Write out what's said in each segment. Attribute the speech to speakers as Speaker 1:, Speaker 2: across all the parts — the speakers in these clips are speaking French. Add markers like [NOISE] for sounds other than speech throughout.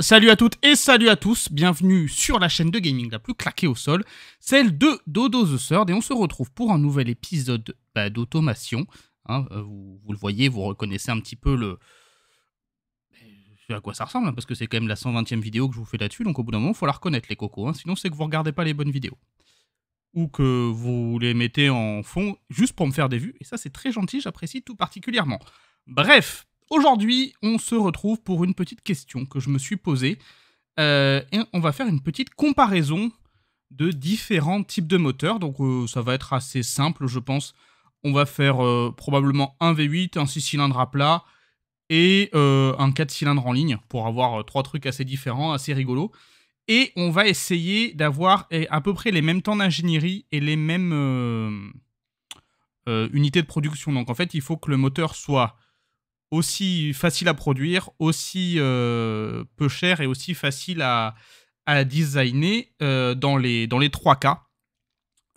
Speaker 1: Salut à toutes et salut à tous, bienvenue sur la chaîne de gaming la plus claquée au sol, celle de Dodo The Third, et on se retrouve pour un nouvel épisode bah, d'automation. Hein, euh, vous, le voyez, vous reconnaissez un petit peu le... à quoi ça ressemble, hein, parce que c'est quand même la 120e vidéo que je vous fais là-dessus, donc au bout d'un moment, il faut la reconnaître les cocos, hein. sinon c'est que vous regardez pas les bonnes vidéos. Ou que vous les mettez en fond juste pour me faire des vues, et ça c'est très gentil, j'apprécie tout particulièrement. Bref, Aujourd'hui, on se retrouve pour une petite question que je me suis posée. Euh, et on va faire une petite comparaison de différents types de moteurs. Donc euh, ça va être assez simple, je pense. On va faire euh, probablement un V8, un 6 cylindres à plat et un 4 cylindres en ligne pour avoir trois trucs assez différents, assez rigolos. Et on va essayer d'avoir eh, à peu près les mêmes temps d'ingénierie et les mêmes unités de production. Donc en fait, il faut que le moteur soit aussi facile à produire, aussi euh, peu cher et aussi facile à, à designer euh, dans, les, dans les trois cas.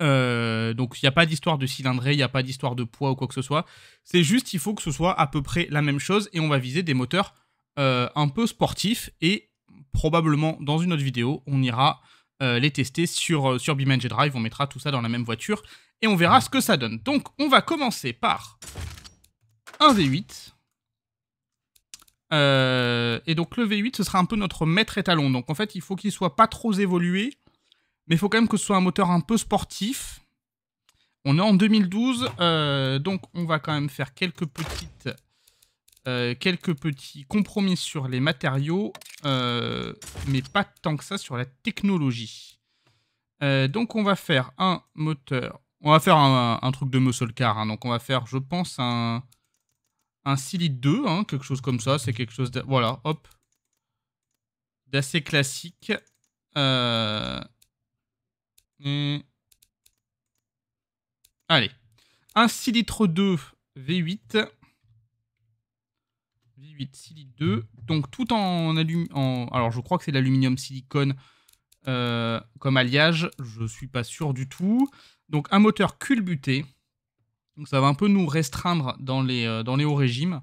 Speaker 1: Euh, donc il n'y a pas d'histoire de cylindrée, il n'y a pas d'histoire de poids ou quoi que ce soit. C'est juste il faut que ce soit à peu près la même chose et on va viser des moteurs un peu sportifs et probablement dans une autre vidéo on ira les tester sur, sur Drive, on mettra tout ça dans la même voiture et on verra ce que ça donne. Donc on va commencer par un V8. Euh, et donc le V8, ce sera un peu notre maître étalon. Donc en fait, il faut qu'il soit pas trop évolué, mais il faut quand même que ce soit un moteur un peu sportif. On est en 2012, euh, donc on va quand même faire quelques petites, euh, quelques petits compromis sur les matériaux, mais pas tant que ça sur la technologie. donc on va faire un moteur, on va faire un, truc de muscle car, hein. donc on va faire, je pense, un, un 6 litres 2, quelque chose comme ça. C'est quelque chose Voilà, hop. D'assez classique. Euh, hmm. Allez. Un 6 litres 2 V8. V8, 6 litres 2. Donc tout en aluminium... Alors je crois que c'est l'aluminium silicone euh, comme alliage. Je ne suis pas sûr du tout. Donc un moteur culbuté. Donc ça va un peu nous restreindre euh, dans les, hauts régimes.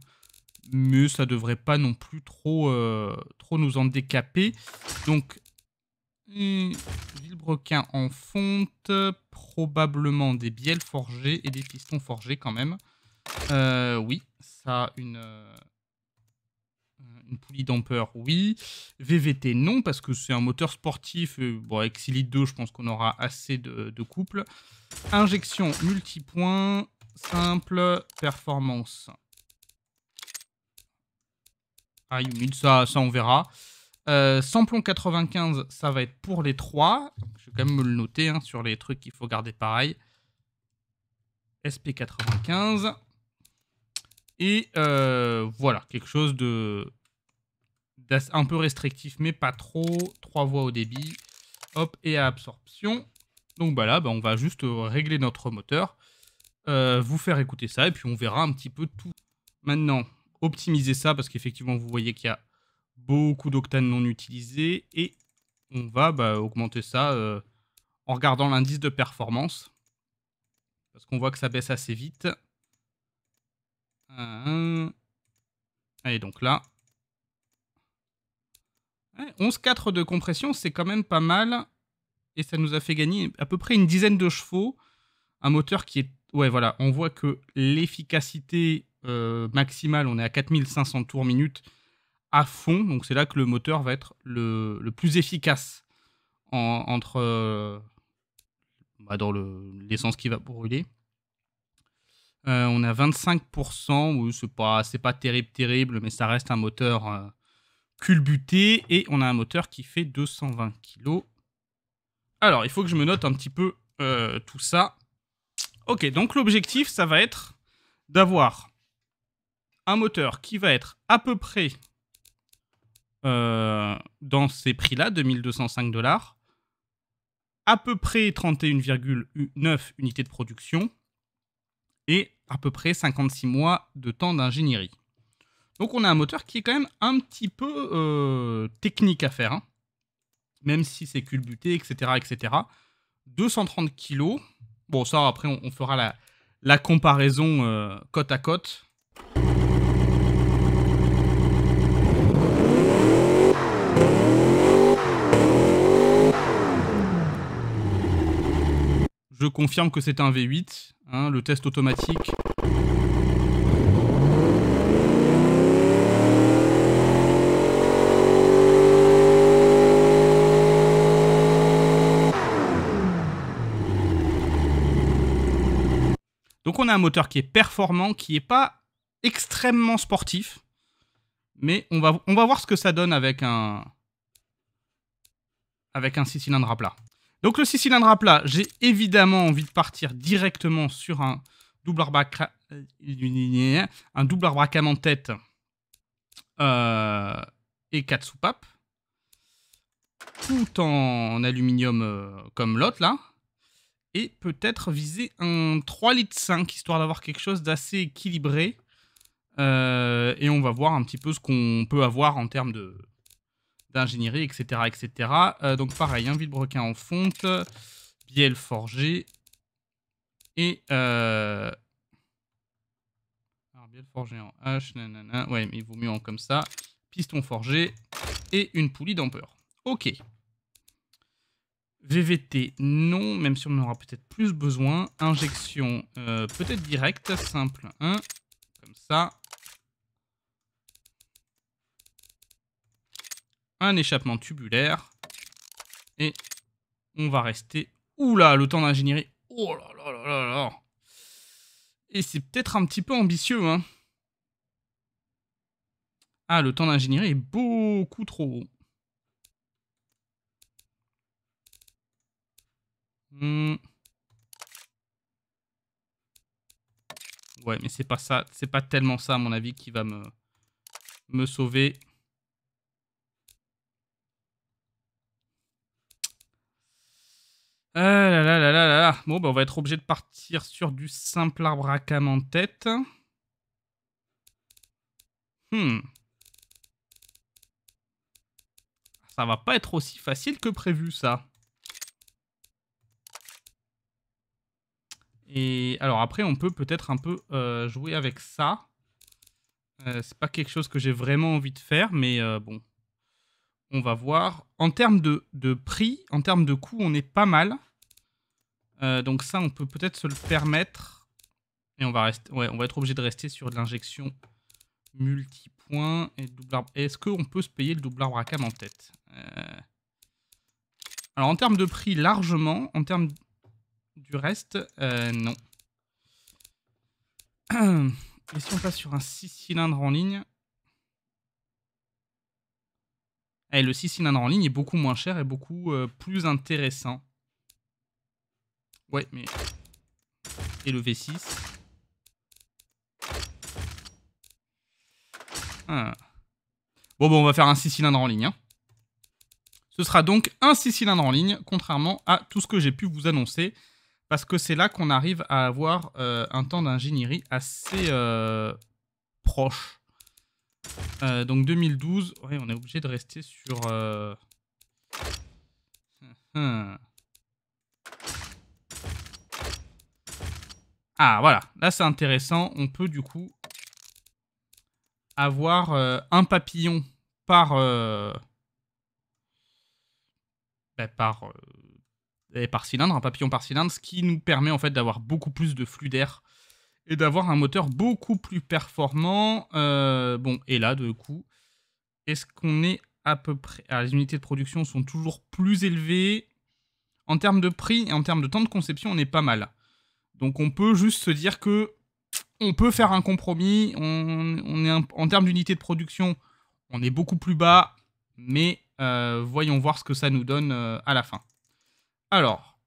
Speaker 1: Mais ça devrait pas non plus trop, nous euh, trop nous Donc, hmm, ville en fonte, probablement des bielles forgées et des pistons forgés quand même. Euh, oui, ça a une, une poulie d'ampeur, oui. VVT, non, parce que c'est un moteur sportif. Bon, avec 6 litres 2, je pense qu'on aura assez de, de couple. Injection multipoint simple, performance. Ah, humide, ça, ça on verra. samplon euh, 95, ça va être pour les trois. Je vais quand même me le noter hein, sur les trucs qu'il faut garder pareil. SP95. Et euh, voilà, quelque chose de un peu restrictif, mais pas trop. Trois voies au débit. Hop, et à absorption. Donc bah là, bah, on va juste euh, régler notre moteur. Euh, vous faire écouter ça, et puis on verra un petit peu tout. Maintenant, optimiser ça, parce qu'effectivement, vous voyez qu'il y a beaucoup d'octanes non utilisés, et on va bah, augmenter ça euh, en regardant l'indice de performance, parce qu'on voit que ça baisse assez vite. Et Allez, donc là. 11 11,4 de compression, c'est quand même pas mal. Et ça nous a fait gagner à peu près une dizaine de chevaux. Un moteur qui est ouais, voilà, on voit que l'efficacité euh, maximale, on est à 4500 tours minute à fond. Donc c'est là que le moteur va être le, plus efficace entre euh, bah, dans l'essence qui va brûler. Euh, on a 25%, Ce c'est pas, pas terrible, terrible, mais ça reste un moteur culbuté. Et on a un moteur qui fait 220 kg. Alors, il faut que je me note un petit peu tout ça. Ok, donc l'objectif, ça va être d'avoir un moteur qui va être à peu près euh, dans ces prix-là, 2205 dollars, à peu près 31,9 unités de production et à peu près 56 mois de temps d'ingénierie. Donc on a un moteur qui est quand même un petit peu euh, technique à faire, hein. même si c'est culbuté, etc., etc. 230 kilos... Bon, ça, après, on, fera la, la comparaison euh, côte à côte. Je confirme que c'est un V8. Hein, le test automatique un moteur qui est performant, qui n'est pas extrêmement sportif. Mais on va, on va voir ce que ça donne avec un, avec un 6 cylindres à plat. Donc le 6 cylindres à plat, j'ai évidemment envie de partir directement sur un double arbre à, un double arbre en tête euh, et 4 soupapes. Tout en aluminium euh, comme l'autre là et peut-être viser un 3 litres 5, histoire d'avoir quelque chose d'assez équilibré. Euh, et on va voir un petit peu ce qu'on peut avoir en termes de d'ingénierie, etc. etc. Euh, donc pareil, un hein, vide vilebrequin en fonte, bielle forgée. et... Euh... Alors forgé en H, nanana, ouais mais il vaut mieux en comme ça, piston forgé, et une poulie d'ampeur. Ok. VVT, non, même si on en aura peut-être plus besoin. Injection, euh, peut-être directe, simple hein. comme ça. Un échappement tubulaire. Et on va rester... Oula, le temps d'ingénierie. Oh là là là là là. Et c'est peut-être un petit peu ambitieux, hein. Ah, le temps d'ingénierie est beaucoup trop haut. Hmm. Ouais, mais c'est pas ça. C'est pas tellement ça, à mon avis, qui va me, me sauver. Ah là là là là là Bon, bah, on va être obligé de partir sur du simple arbre à cam en tête. Hmm. Ça va pas être aussi facile que prévu, ça. Et alors après, on peut peut-être un peu euh, jouer avec ça. Euh, c'est pas quelque chose que j'ai vraiment envie de faire, mais euh, bon, on va voir. En termes de, prix, en termes de coût, on est pas mal. donc ça, on peut peut-être se le permettre. Et on va, rester, ouais, on va être obligé de rester sur l'injection multipoint et Est-ce qu'on peut se payer le double arbre à cam en tête Alors en termes de prix, largement. En termes du reste, euh, non. [CLEARS THROAT] Et si on passe sur un 6 cylindres en ligne Et eh, le 6 cylindres en ligne est beaucoup moins cher et beaucoup euh, plus intéressant. Ouais, mais... Et le V6 ah. Bon, bon, on va faire un 6 cylindres en ligne. Hein. Ce sera donc un 6 cylindres en ligne, contrairement à tout ce que j'ai pu vous annoncer parce que c'est là qu'on arrive à avoir euh, un temps d'ingénierie assez euh, proche. Euh, donc 2012, ouais, on est obligé de rester sur... [LAUGHS] Ah voilà, là c'est intéressant, on peut du coup avoir un papillon par... Ben, par par cylindre, un papillon par cylindre, ce qui nous permet en fait d'avoir beaucoup plus de flux d'air et d'avoir un moteur beaucoup plus performant. Euh, bon, et là, de coup, est-ce qu'on est à peu près... Alors, ah, les unités de production sont toujours plus élevées. En termes de prix et en termes de temps de conception, on est pas mal. Donc on peut juste se dire que on peut faire un compromis. On, est en termes d'unités de production, on est beaucoup plus bas, mais euh, voyons voir ce que ça nous donne euh, à la fin. Alors,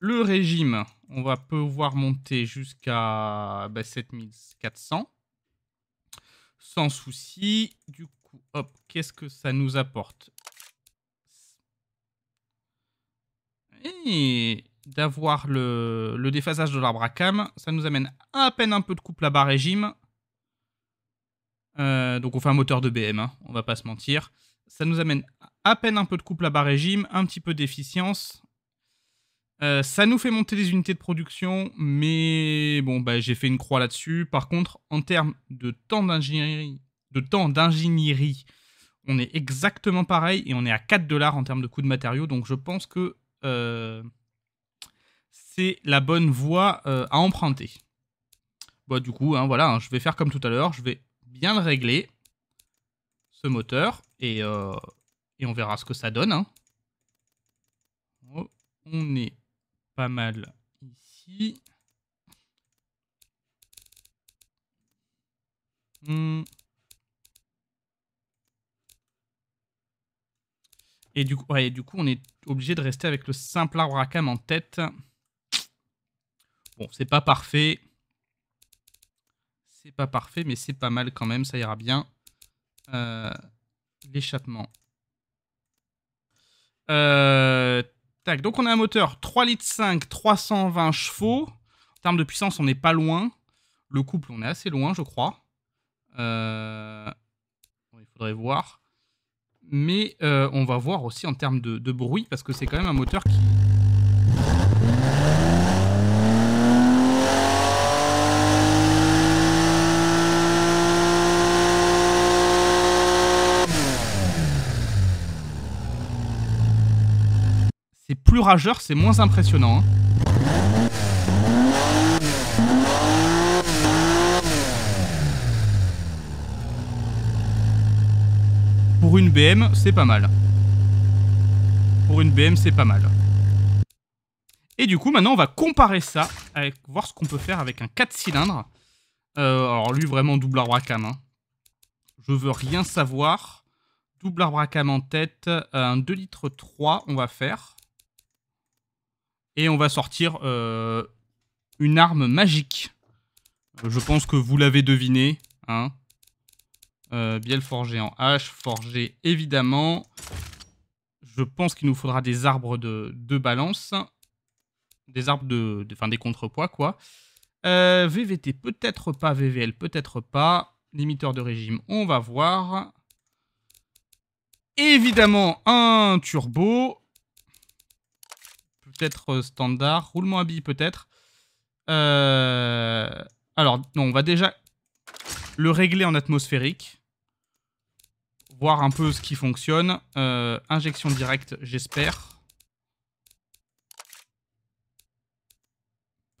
Speaker 1: le régime, on va pouvoir monter jusqu'à 7400. Bah, Sans souci. Du coup, hop, qu'est-ce que ça nous apporte d'avoir le, déphasage de l'arbre à cam, ça nous amène à peine un peu de couple à bas régime. Euh, donc on fait un moteur de BM, on hein, on va pas se mentir. Ça nous amène à peine un peu de couple à bas régime, un petit peu d'efficience, euh, ça nous fait monter les unités de production, mais bon, bah, j'ai fait une croix là-dessus. Par contre, en termes de temps d'ingénierie, de temps d'ingénierie, on est exactement pareil et on est à 4 dollars en termes de coût de matériaux. Donc je pense que euh, c'est la bonne voie euh, à emprunter. Bah, du coup, hein, voilà, hein, je vais faire comme tout à l'heure. Je vais bien régler, ce moteur, et, on verra ce que ça donne. Hein. Oh, on est pas mal ici. Hmm. Et du, coup, du coup, on est obligé de rester avec le simple arbre à cam en tête. Bon, c'est pas parfait. C'est pas parfait, mais c'est pas mal quand même, ça ira bien. Euh, l'échappement. Euh, donc on a un moteur 3 litres 5, 320 chevaux. En termes de puissance, on n'est pas loin. Le couple, on est assez loin, je crois. Euh, il faudrait voir. Mais euh, on va voir aussi en termes de bruit, parce que c'est quand même un moteur qui, plus rageur, c'est moins impressionnant. Hein. Pour une BM, c'est pas mal. Pour une BM, c'est pas mal. Et du coup, maintenant, on va comparer ça, avec, voir ce qu'on peut faire avec un 4 cylindres. Euh, alors lui, vraiment double arbre à cam. Hein. Je veux rien savoir. Double arbre à cam en tête, euh, un 2 litres 3, on va faire. Et on va sortir euh, une arme magique. Euh, je pense que vous l'avez deviné. Hein. Euh, forgé en H. Forgé, évidemment. Je pense qu'il nous faudra des arbres de, balance. Des arbres de... Enfin, des contrepoids, quoi. VVT, peut-être pas. VVL, peut-être pas. Limiteur de régime, on va voir. Évidemment, un turbo. Euh, standard. Roulement à billes, peut-être. Euh, alors, non, on va déjà le régler en atmosphérique. Voir un peu ce qui fonctionne. Euh, injection directe, j'espère.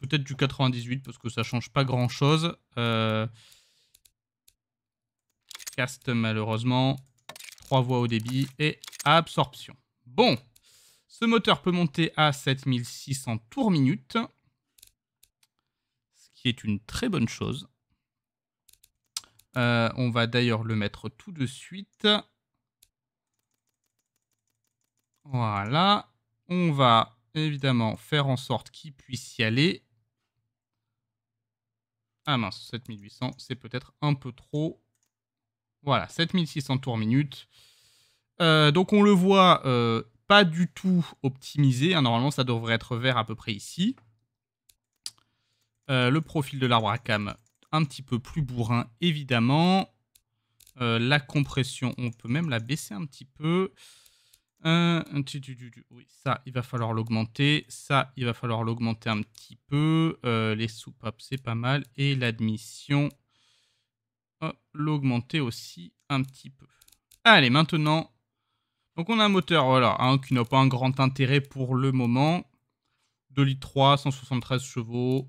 Speaker 1: Peut-être du 98 parce que ça change pas grand chose. Cast malheureusement. trois voies au débit et absorption. Bon. Ce moteur peut monter à 7600 tours minute, ce qui est une très bonne chose. Euh, on va d'ailleurs le mettre tout de suite. Voilà. On va évidemment faire en sorte qu'il puisse y aller. Ah mince, 7800, c'est peut-être un peu trop. Voilà, 7600 tours minute. Euh, donc on le voit, euh, pas du tout optimisé. Hein. Normalement, ça devrait être vert à peu près ici. Euh, le profil de l'arbre à cam, un petit peu plus bourrin, évidemment. Euh, la compression, on peut même la baisser un petit peu. Euh, oui, ça, il va falloir l'augmenter. Ça, il va falloir l'augmenter un petit peu. les soupapes, c'est pas mal. Et l'admission, l'augmenter aussi un petit peu. Allez, maintenant, donc on a un moteur, voilà, hein, qui n'a pas un grand intérêt pour le moment. 2 litres 3, 173 chevaux.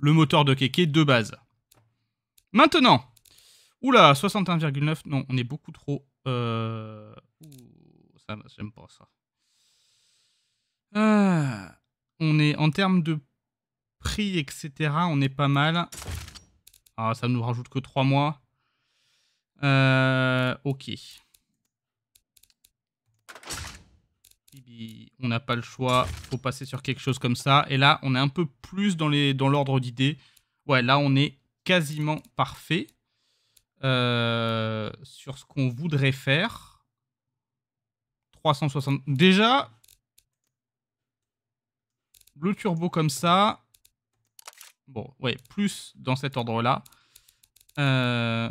Speaker 1: Le moteur de Keke de base. Maintenant Oula, 61,9. Non, on est beaucoup trop... Euh, ça, j'aime pas ça. Ah, on est en termes de prix, etc. On est pas mal. Ah, ça nous rajoute que 3 mois. Euh, ok. On n'a pas le choix, faut passer sur quelque chose comme ça. Et là, on est un peu plus dans l'ordre dans d'idées. Ouais, là, on est quasiment parfait euh, sur ce qu'on voudrait faire. 360... Déjà, le turbo comme ça, Bon, ouais, plus dans cet ordre-là. Euh,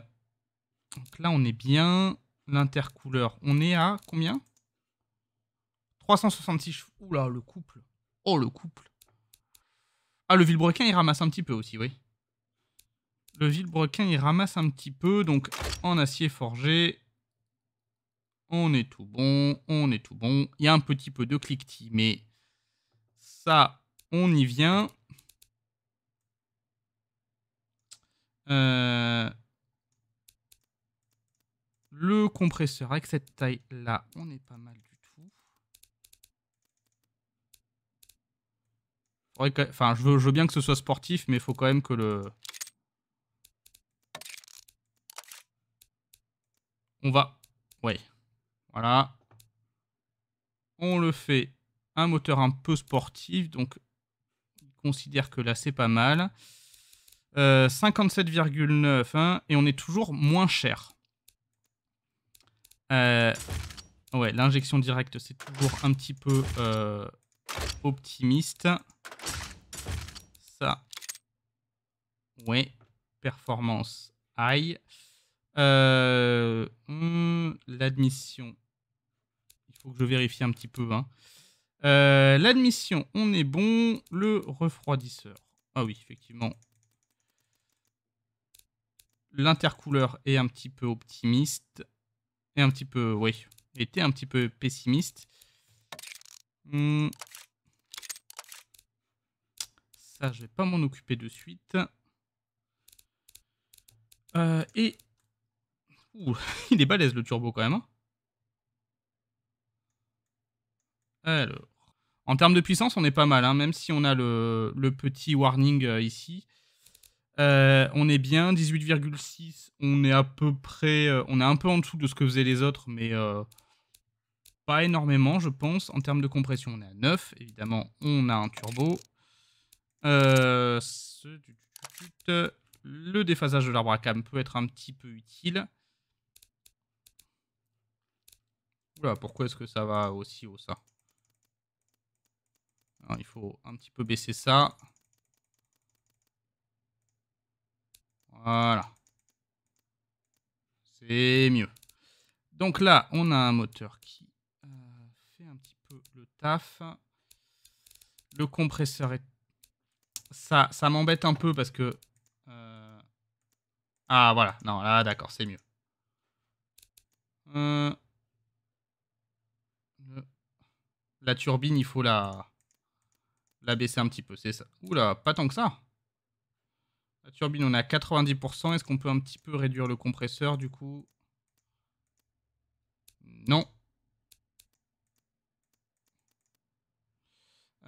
Speaker 1: donc là, on est bien. L'intercouleur, on est à combien 366. Oula, le couple. Oh, le couple. Ah, le vilebrequin, il ramasse un petit peu aussi, oui. Le vilebrequin, il ramasse un petit peu. Donc, en acier forgé, on est tout bon. On est tout bon. Il y a un petit peu de cliquetis, mais ça, on y vient. Euh, le compresseur avec cette taille-là, on est pas mal du tout. Enfin, je veux, je veux bien que ce soit sportif, mais il faut quand même que le... On va... Ouais. Voilà. On le fait un moteur un peu sportif, donc on considère que là, c'est pas mal. 57,9 euh, hein, et on est toujours moins cher. Euh, ouais, l'injection directe, c'est toujours un petit peu euh, optimiste. Ça. Ouais. Performance high. Hmm, l'admission. Il faut que je vérifie un petit peu. Hein. L'admission, on est bon. Le refroidisseur. Ah oui, effectivement, l'intercouleur est un petit peu optimiste. Et un petit peu, oui, était un petit peu pessimiste. Hmm. Ça, je vais pas m'en occuper de suite. Euh, et... [LAUGHS] il est balèze le turbo quand même. Hein. Alors... En termes de puissance, on est pas mal, hein, même si on a le, petit warning euh, ici. Euh, on est bien, 18,6. On est à peu près. Euh, on est un peu en dessous de ce que faisaient les autres, mais euh, pas énormément, je pense. En termes de compression, on est à 9. Évidemment, on a un turbo. le déphasage de l'arbre à cam peut être un petit peu utile. Oula, pourquoi est-ce que ça va aussi haut ça Il faut un petit peu baisser ça. Voilà. C'est mieux. Donc là, on a un moteur qui euh, fait un petit peu le taf. Le compresseur est... Ça, ça m'embête un peu parce que... Euh, ah voilà, non, là d'accord, c'est mieux. Euh, la turbine, il faut la... la baisser un petit peu, c'est ça. Oula, pas tant que ça. La turbine, on est à 90%. Est-ce qu'on peut un petit peu réduire le compresseur du coup Non.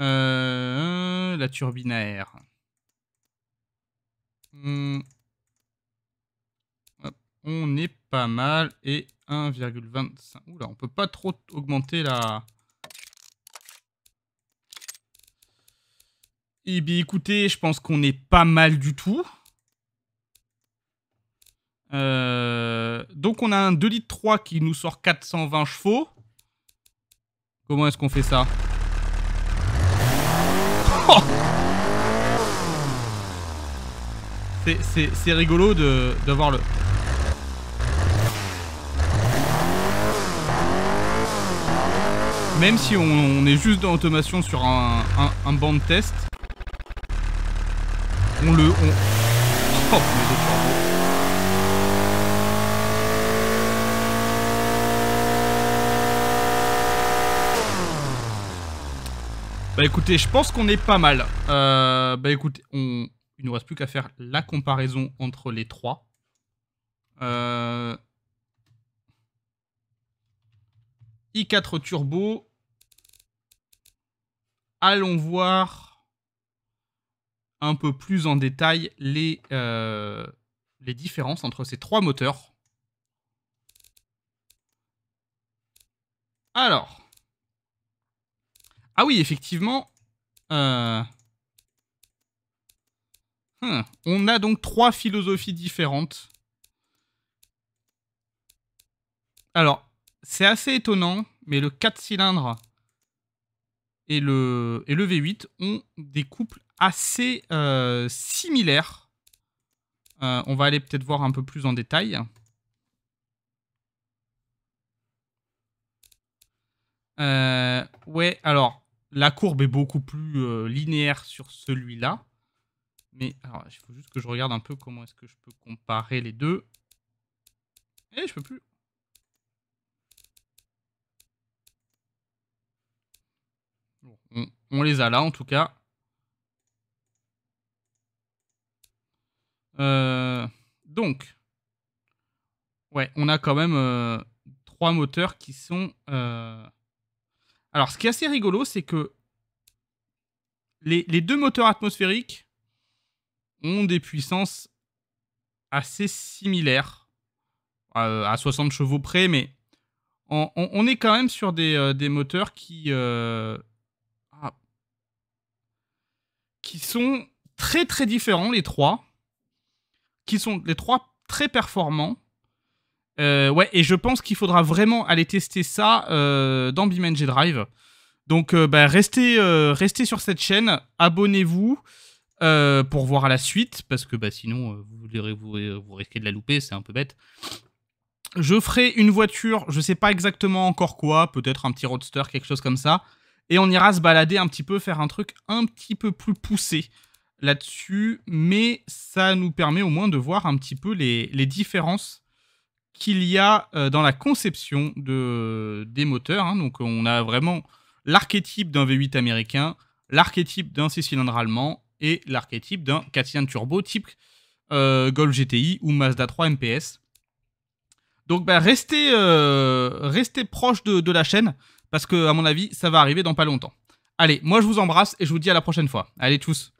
Speaker 1: Euh, la turbine à air. Hmm. on est pas mal. Et 1,25. Oula, on peut pas trop augmenter la... Eh bien, écoutez, je pense qu'on est pas mal du tout. Euh, donc, on a un 2 litres 3 qui nous sort 420 chevaux. Comment est-ce qu'on fait ça oh! C'est rigolo d'avoir le... Même si on, est juste dans l'automation sur un, un, un banc de test, on le... On... [LAUGHS] Oh, bah écoutez, je pense qu'on est pas mal. Euh, bah écoutez, on... il nous reste plus qu'à faire la comparaison entre les trois. Euh, i4 turbo. Allons voir un peu plus en détail les, euh, les différences entre ces trois moteurs. Alors. Ah oui, effectivement. Euh, hein, on a donc trois philosophies différentes. Alors, c'est assez étonnant, mais le 4 cylindres et le, et le V8 ont des couples assez euh, similaire. Euh, on va aller peut-être voir un peu plus en détail. Euh, ouais, alors, la courbe est beaucoup plus linéaire sur celui-là. Mais alors, il faut juste que je regarde un peu comment est-ce que je peux comparer les deux. Et eh, je peux plus. on les a là en tout cas. Euh, donc, ouais, on a quand même euh, trois moteurs qui sont. Euh, alors, ce qui est assez rigolo, c'est que les, deux moteurs atmosphériques ont des puissances assez similaires, à 60 chevaux près, mais on, est quand même sur des, moteurs qui. Ah, qui sont très très différents les trois qui sont les trois très performants. Euh, ouais, et je pense qu'il faudra vraiment aller tester ça euh, dans BeamNG Drive. Donc, euh, bah, restez, sur cette chaîne, abonnez-vous pour voir la suite, parce que bah, sinon, vous, vous, risquez de la louper, c'est un peu bête. Je ferai une voiture, je sais pas exactement encore quoi, peut-être un petit roadster, quelque chose comme ça. Et on ira se balader un petit peu, faire un truc un petit peu plus poussé là-dessus, mais ça nous permet au moins de voir un petit peu les, différences qu'il y a euh, dans la conception de, des moteurs. Hein. Donc on a vraiment l'archétype d'un V8 américain, l'archétype d'un 6 cylindres allemand et l'archétype d'un 4 cylindres turbo type euh, Golf GTI ou Mazda 3 MPS. Donc bah, restez, euh, proche de, de la chaîne parce que à mon avis ça va arriver dans pas longtemps. Allez, moi je vous embrasse et je vous dis à la prochaine fois. Allez tous